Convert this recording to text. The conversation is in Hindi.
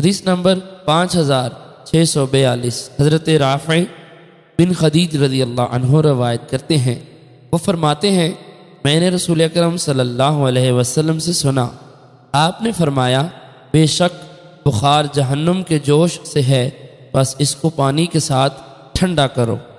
हदीस नंबर पाँच हज़ार छः सौ बयालीस हज़रत राफ़ बिन खदीज रजी अल्लाह अनहो रवायत करते हैं वो फरमाते हैं मैंने रसूल अक्रम सल्ह वसलम से सुना आपने फरमाया बेशक बुखार जहन्नम के जोश से है बस इसको पानी के साथ ठंडा करो